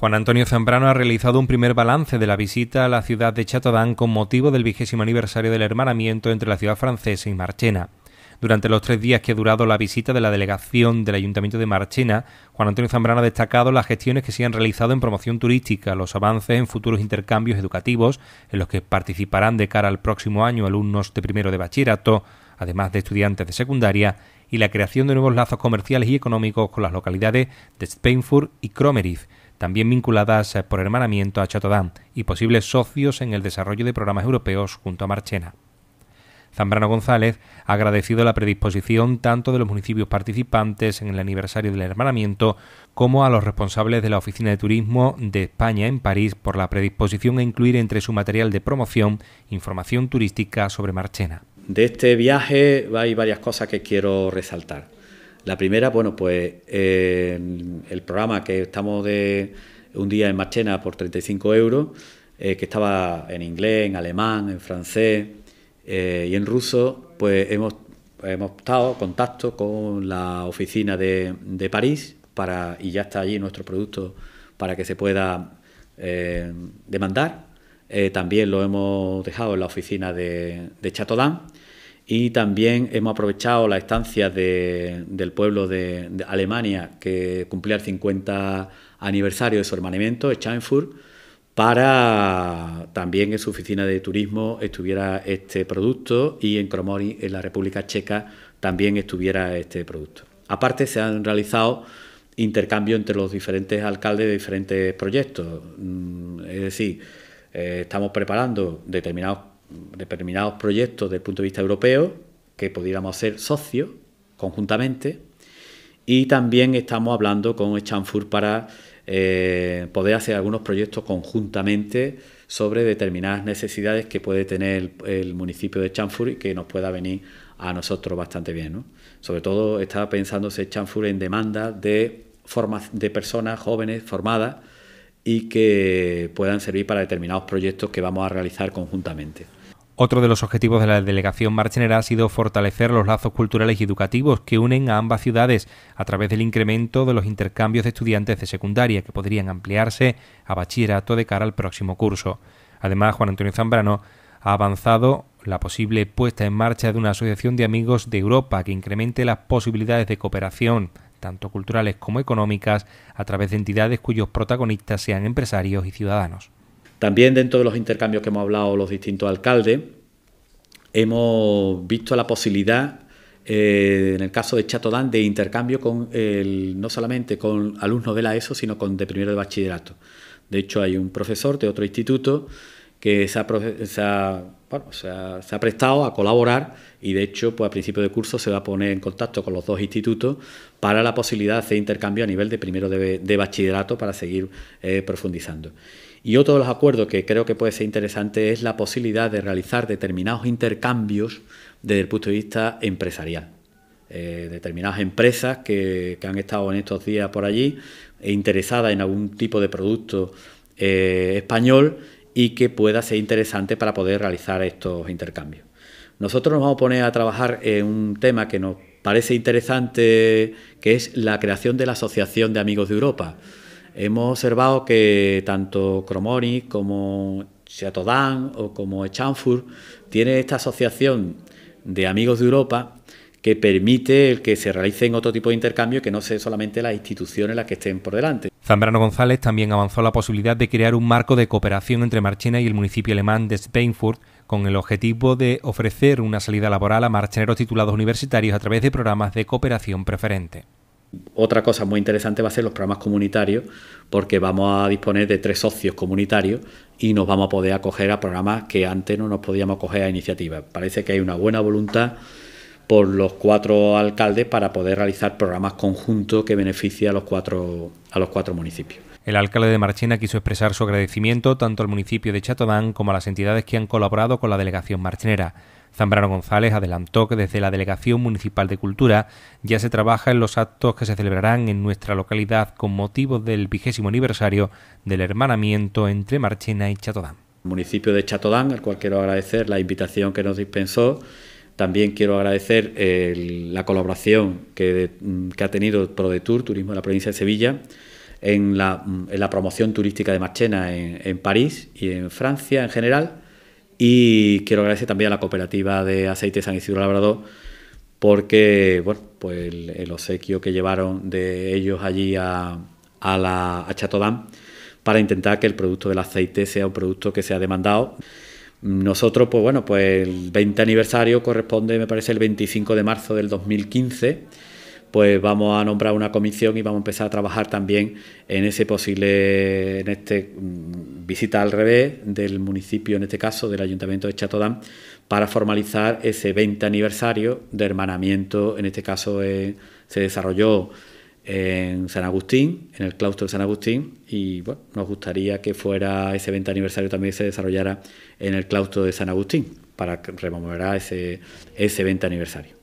Juan Antonio Zambrano ha realizado un primer balance de la visita a la ciudad de Chatodán con motivo del vigésimo aniversario del hermanamiento entre la ciudad francesa y Marchena. Durante los tres días que ha durado la visita de la delegación del Ayuntamiento de Marchena, Juan Antonio Zambrano ha destacado las gestiones que se han realizado en promoción turística, los avances en futuros intercambios educativos, en los que participarán de cara al próximo año alumnos de primero de bachillerato, además de estudiantes de secundaria, y la creación de nuevos lazos comerciales y económicos con las localidades de Spainford y Cromerith también vinculadas eh, por hermanamiento a Chatodán y posibles socios en el desarrollo de programas europeos junto a Marchena. Zambrano González ha agradecido la predisposición tanto de los municipios participantes en el aniversario del hermanamiento como a los responsables de la Oficina de Turismo de España en París por la predisposición a incluir entre su material de promoción información turística sobre Marchena. De este viaje hay varias cosas que quiero resaltar. La primera, bueno, pues em, el programa que estamos de un día en Marchena por 35 euros, eh, que estaba en inglés, en alemán, en francés eh, y en ruso, pues hemos, hemos estado en contacto con la oficina de, de, París para, y ya está allí nuestro producto para que se pueda em, demandar. Eh, también lo hemos dejado en la oficina de, de Chatodán y también hemos aprovechado la estancia del pueblo de, Alemania que cumplía el 50 aniversario de su hermanamiento, Schaenfurt, para también en su oficina de turismo estuviera este producto y en Cromori, en la República Checa, también estuviera este producto. Aparte, se han realizado intercambios entre los diferentes alcaldes de diferentes proyectos. Mm, es decir, eh, estamos preparando determinados determinados proyectos desde el punto de vista europeo que pudiéramos ser socios conjuntamente y también estamos hablando con Chanfur para eh, poder hacer algunos proyectos conjuntamente sobre determinadas necesidades que puede tener el, municipio de Chanfur y que nos pueda venir a nosotros bastante bien. ¿no? Sobre todo está pensándose Chanfur en demanda de, de personas jóvenes formadas y que puedan servir para determinados proyectos que vamos a realizar conjuntamente. Otro de los objetivos de la delegación marchenera ha sido fortalecer los lazos culturales y educativos que unen a ambas ciudades a través del incremento de los intercambios de estudiantes de secundaria que podrían ampliarse a bachillerato de cara al próximo curso. Además, Juan Antonio Zambrano ha avanzado la posible puesta en marcha de una asociación de amigos de Europa que incremente las posibilidades de cooperación, tanto culturales como económicas, a través de entidades cuyos protagonistas sean empresarios y ciudadanos. También dentro de los intercambios que hemos hablado los distintos alcaldes, hemos visto la posibilidad, eh, en el caso de Chatodán, de intercambio con el, no solamente con alumnos de la ESO, sino con de primero de bachillerato. De hecho, hay un profesor de otro instituto que se ha, prestado a colaborar y de hecho pues a principio de curso se va a poner en contacto con los dos institutos para la posibilidad de intercambio a nivel de primero de, bachillerato para seguir eh, profundizando. Y otro de los acuerdos que creo que puede ser interesante es la posibilidad de realizar determinados intercambios desde el punto de vista empresarial. Eh, determinadas empresas que, que, han estado en estos días por allí e interesadas en algún tipo de producto eh, español y que pueda ser interesante para poder realizar estos intercambios. Nosotros nos vamos a poner a trabajar en un tema que nos parece interesante, que es la creación de la Asociación de Amigos de Europa. Hemos observado que tanto Cromoni como Chateaudan o como Echanfur tienen esta asociación de amigos de Europa que permite que se realicen otro tipo de intercambio que no sea solamente las instituciones las que estén por delante. Zambrano González también avanzó la posibilidad de crear un marco de cooperación entre Marchena y el municipio alemán de Steinfurt con el objetivo de ofrecer una salida laboral a marcheneros titulados universitarios a través de programas de cooperación preferente. Otra cosa muy interesante va a ser los programas comunitarios, porque vamos a disponer de tres socios comunitarios y nos vamos a poder acoger a programas que antes no nos podíamos acoger a iniciativas. Parece que hay una buena voluntad por los cuatro alcaldes para poder realizar programas conjuntos que beneficien a los cuatro, a los cuatro municipios. El alcalde de Marchena quiso expresar su agradecimiento tanto al municipio de Chatodán como a las entidades que han colaborado con la delegación marchenera. Zambrano González adelantó que desde la Delegación Municipal de Cultura ya se trabaja en los actos que se celebrarán en nuestra localidad con motivo del vigésimo aniversario del hermanamiento entre Marchena y Chatodán. El municipio de Chatodán, al cual quiero agradecer la invitación que nos dispensó, también quiero agradecer la colaboración mm, que, ha tenido ProDetour, Turismo de la Provincia de Sevilla, en la, mm, promoción turística de Marchena en París y en Francia en general y quiero agradecer también a la cooperativa de aceite San Isidro Labrador porque, bueno, pues el, obsequio que llevaron de ellos allí a, a la a Chatodán para intentar que el producto del aceite sea un producto que sea demandado. Nosotros, pues bueno, pues el 20 aniversario corresponde, me parece, el 25 de marzo del 2015 pues vamos a nombrar una comisión y vamos a empezar a trabajar también en ese posible, en este mm, visita al revés del municipio, en este caso del Ayuntamiento de Chatodán, para formalizar ese 20 aniversario de hermanamiento, en este caso eh, se desarrolló en San Agustín, en el claustro de San Agustín, y bueno, nos gustaría que fuera ese 20 aniversario también se desarrollara en el claustro de San Agustín, para rememorar ese, ese 20 aniversario.